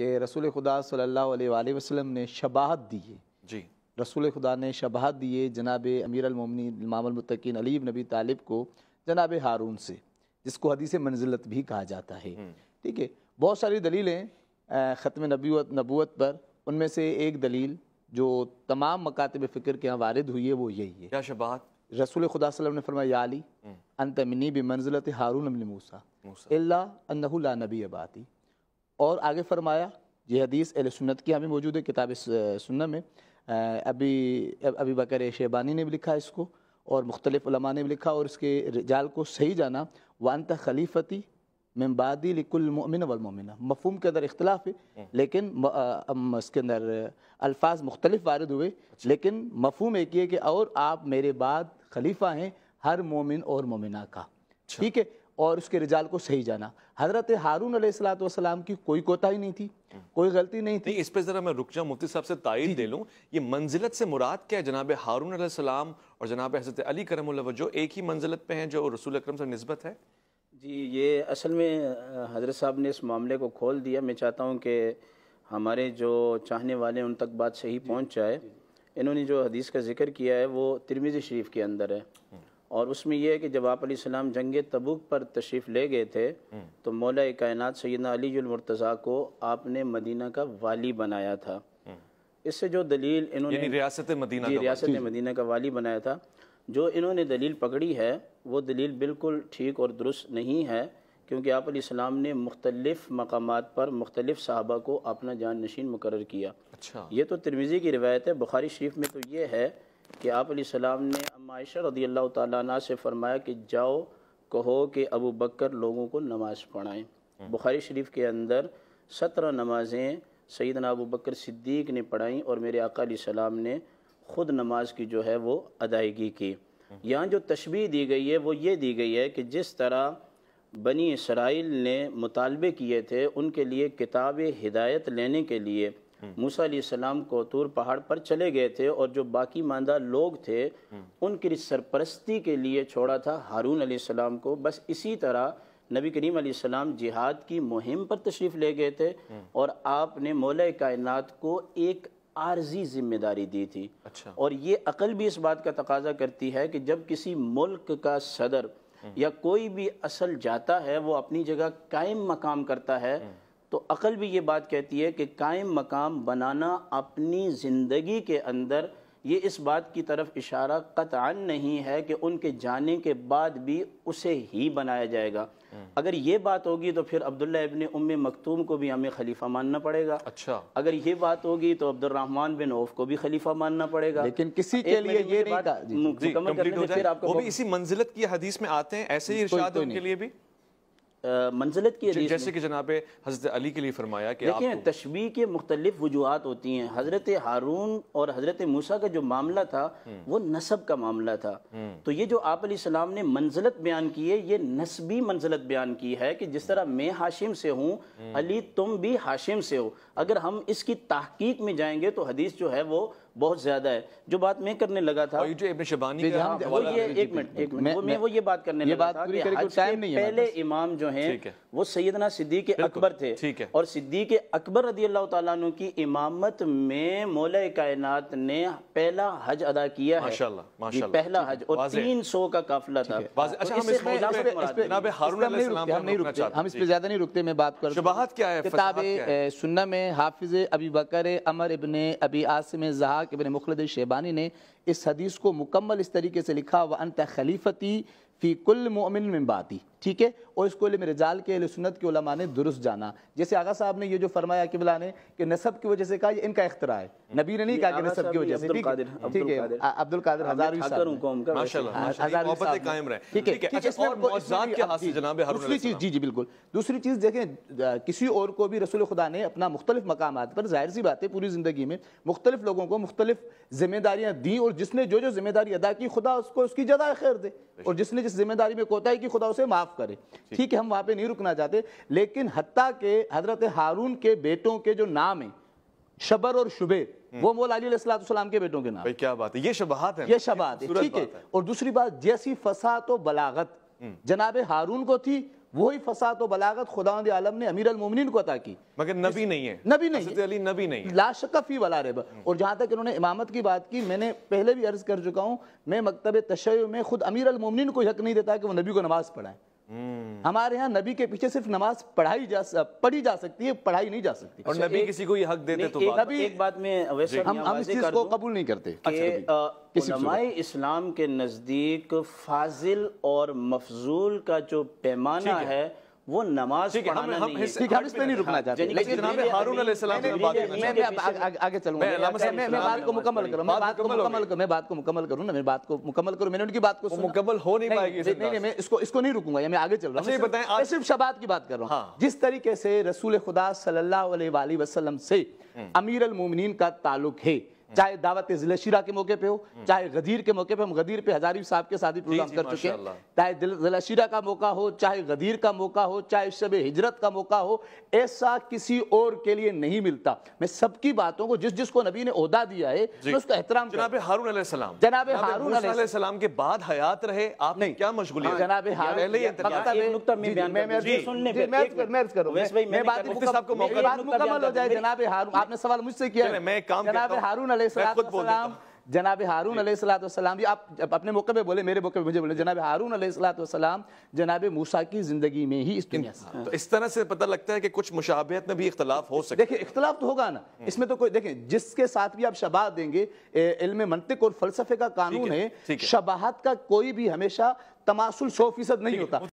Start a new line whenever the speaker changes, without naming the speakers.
कि रसूल खुदा सल्ला वसम ने शबाहत दी है जी रसूल खुदा ने शबाहत दिए जनाब अमीर मामलमतकिन अलीब नबी तालिब को जनाब हारून से जिसको हदीस मंजिलत भी कहा जाता है हम्म। ठीक है बहुत सारी दलीलें ख़त्म नबूत नबूत पर उनमें से एक दलील जो तमाम मकातब फ़िक्र के यहाँ वारद हुई है वो यही है क्या शबाहत रसूल खुदा सल्लम ने फरमाया अली हम्म। बे मंजिलत हारून अमिन मूसा अल्ला नबी अबाती और आगे फरमाया ये हदीस अल सुन्नत की हमें मौजूद है किताब सुन्ना में अभी अभी बकर शेबानी ने भी लिखा इसको और मुख्तलिफ़ा ने भी लिखा और इसके जाल को सही जाना वानत खलीफती मबादी लिकुलमिन वलमिन मफहम के अंदर इख्तलाफ है हम्म। लेकिन इसके अंदर अल्फाज मुख्तलिफ वारद हुए अच्छा। लेकिन मफहम एक ही है कि और आप मेरे बाद खलीफा हैं हर मोमिन और मोमिना का अच्छा। ठीक है और उसके रिजाल को सही जाना हजरत हारून अलैहिस्सलाम की कोई कोताही नहीं थी कोई गलती नहीं थी नहीं, इस पर ज़रा मैं रुक जाऊं मुफ्ती साहब से तायद दे लूँ ये मंजिलत से मुराद क्या है जनाब हारून अलैहिस्सलाम और जनाब हजरत अली करम वजो एक ही मंजिलत पे हैं जो रसूल अक्रम से नस्बत है
जी ये असल में हजरत साहब ने इस मामले को खोल दिया मैं चाहता हूँ कि हमारे जो चाहने वाले उन तक बात सही पहुँच जाए इन्होंने जो हदीस का जिक्र किया है वो तिरमिज़ शरीफ के अंदर है हम्म। और उसमें यह है कि जब आप जंग तबुक पर तशरीफ़ ले गए थे हम्म। तो मौला कायनत सैदना अली को आपने मदीना का वाली बनाया था हम्म। इससे जो दलील इन्होंने रियासत
मदीना रियासत
मदीना का वाली बनाया था जो इन्होंने दलील पकड़ी है वो दलील बिल्कुल ठीक और दुरुस्त नहीं है क्योंकि आप सलाम ने मुख्तलिफ मकाम पर मुख्तलिफ साहबा को अपना जान नशीन मुकर किया अच्छा ये तो तिरमिज़ी की रिवायत है बुखारी शरीफ में तो ये है कि आप सलाम ने अमायशा रदी अल्लाह ताली से फरमाया कि जाओ कहो कि अबू बकर लोगों को नमाज़ पढ़ाएँ हम्म। बुखारी शरीफ के अंदर सत्रह नमाज़ें सैदना अबू बकर सिद्दीक ने पढ़ाई और मेरे अकाली सलाम ने ख़ुद नमाज की जो है वो अदायगी की हम्म। यहाँ जो तशबी दी गई है वो ये दी गई है कि जिस तरह बनी इसराइल ने मुतालबे किए थे उनके लिए किताब हिदायत लेने के लिए मूसा को तूर पहाड़ पर चले गए थे और जो बाकी मांदा लोग थे उनकी सरपरस्ती के लिए छोड़ा था हारून सलाम को बस इसी तरह नबी करीम सलाम जिहाद की मुहिम पर तशरीफ़ ले गए थे और आपने मोल कायन को एक आर्जी जिम्मेदारी दी थी अच्छा। और ये अकल भी इस बात का तकाजा करती है कि जब किसी मुल्क का सदर या कोई भी असल जाता है वो अपनी जगह कायम मकाम करता है तो अकल भी ये बात कहती है कि कायम मकाम बनाना अपनी ज़िंदगी के अंदर ये इस बात की तरफ इशारा कतान नहीं है कि उनके जाने के बाद भी उसे ही बनाया जाएगा अगर ये बात होगी तो फिर अब्दुल्ला इबन उम मकतूम को भी हमें खलीफा मानना पड़ेगा अच्छा अगर ये बात होगी तो अब्दुलरहमान बिन औफ को भी खलीफा मानना पड़ेगा लेकिन किसी के लिए ये बात मुकम्मल करने फिर आपको इसी
मंजिलत की हदीस में आते हैं ऐसे ही के लिए भी मंजिलत की हदीस जैसे कि जनाब हज़रत अली के लिए फरमाया कि देखिए
तशबी के मुख्तलिफ वजूहत होती हैं हज़रत हारून और हज़रत मूसा का जो मामला था हम्म। वो नसब का मामला था हम्म। तो ये जो आप सलाम ने मंजिलत बयान की है ये नस्बी मंजिलत बयान की है कि जिस तरह मैं हाशिम से हूँ हम्म। अली तुम भी हाशिम से हो अगर हम इसकी तहकीक में जाएंगे तो हदीस जो है वो बहुत ज्यादा है जो बात मैं करने लगा था जो इब्न शबानी हाँ, वो ये एक मिनट एक मिनट वो मैं वो ये बात करने लगा था कि पहले इमाम जो है हैं वो सैदना सिद्दी के अकबर थे ठीक है और सिद्दीक अकबर रदी अल्लाह तु की इमामत में मोल कायनात ने पहला हज अदा किया है माशाल्लाह पहला हज और तीन सौ का काफिला था हम इस पर ज्यादा
नहीं रुकते मैं बात कर किताब सुन्ना में हाफिज अबी बकर अमर इबन अबी आसम जहाक इबन मुखलद शेबानी ने इस हदीस को मुकम्मल इस तरीके से लिखा व अंत खलीफती फ़ी कुल मोमिन में बाती ठीक है और इसको में के सुनत के उलमा ने दुरुस्त जाना जैसे आगा साहब ने ये जो फरमाया किबला ने कि नसब की वजह से कहा इनका इख्तरा है नबी ने नहीं कहा कि नसब की वजह से ठीक है अब्दुल कादिर दूसरी चीज जी जी बिल्कुल दूसरी चीज देखें किसी और को भी रसूल खुदा ने अपना मुख्तलिफ मकाम पर जाहिर सी बात है पूरी जिंदगी में मुख्तलिफ लोगों को मुख्तलिफ जिम्मेदारियां दी और जिसने जो जो जिम्मेदारी अदा की खुदा उसको उसकी जदा खैर दे और जिसने जिस जिम्मेदारी में कोताही की खुदा उसे माफ साफ करे ठीक है हम वहां पे नहीं रुकना चाहते लेकिन हत्या के हजरत हारून के बेटों के जो नाम है शबर और शुबे हम्म। वो मोल अलीसलाम के बेटों के नाम क्या बात है ये शबाहत है ये शबाहत है ठीक है और दूसरी बात जैसी फसा तो बलागत हम्म। जनाब हारून को थी वही फसा तो बलागत खुदा आलम ने अमीर अलमोमिन को अता की मगर नबी नहीं है नबी नहीं है। अली नबी नहीं लाशकफ ही वाला रेबा हम्म। और जहां तक इन्होंने इमामत की बात की मैंने पहले भी अर्ज़ कर चुका हूं मैं मकतब तशय में खुद अमीर अलमोमिन को हक नहीं देता कि वो नबी को नमाज़ पढ़ाएं हम्म। हमारे यहाँ नबी के पीछे सिर्फ नमाज पढ़ाई जा पढ़ी जा सकती है पढ़ाई नहीं जा सकती और अच्छा, नबी किसी को ये हक देते तो एक, बात, एक बात में हम हम इस को कबूल नहीं करते
अच्छा इस्लाम के नज़दीक फाजिल और मफजूल का जो पैमाना है वो नमाज पढ़ाना नहीं रुकना हाँ, ना बात को मुकम्मल
मैंने उनकी बात को मुकम्मल हो नहीं पाएगी तो नहीं रुकूंगा आगे चल रहा अच्छा, सिर्फ की बात कर रहा हूँ हाँ। जिस तरीके से रसूल खुदा सल्लल्लाहु अलैहि वसल्लम से हम्म। अमीर अल मोमिनीन का ताल्लुक है हम्म। चाहे दावत जिले शिरा के मौके पे हो हम्म। चाहे गदीर के मौके पे हम गदीर पे हजारी साहब के साथ ही प्रोग्राम कर चुके चाहे जिला शिरा का मौका हो चाहे गदीर का मौका हो चाहे शब हिजरत का मौका हो ऐसा किसी और के लिए नहीं मिलता मैं सबकी बातों को जिस जिसको नबी ने अहदा दिया है उसका एहतराम जनाब हारून सलाम जनाब हारून सलाम के बाद हयात रहे आप नहीं क्या मशगूल हाँ, जनाब हारून आपने सवाल मुझसे किया जनाब हारून जनाब हारून सलाम भी आप अपने मौके पे बोले मेरे मौके पे मुझे बोले जनाब हारून सलाम जनाब मूसा की जिंदगी में ही इस दुनिया से हाँ। तो इस तरह से पता लगता है कि कुछ मुशाबियत में भी इख्तलाफ हो सके देखिए इख्तलाफ तो होगा ना हम्म। इसमें तो कोई देखें जिसके साथ भी आप शबाह देंगे इल्म मंतिक और फलसफे का कानून है शबाहत का कोई भी हमेशा तमासुल सौ फीसद नहीं होता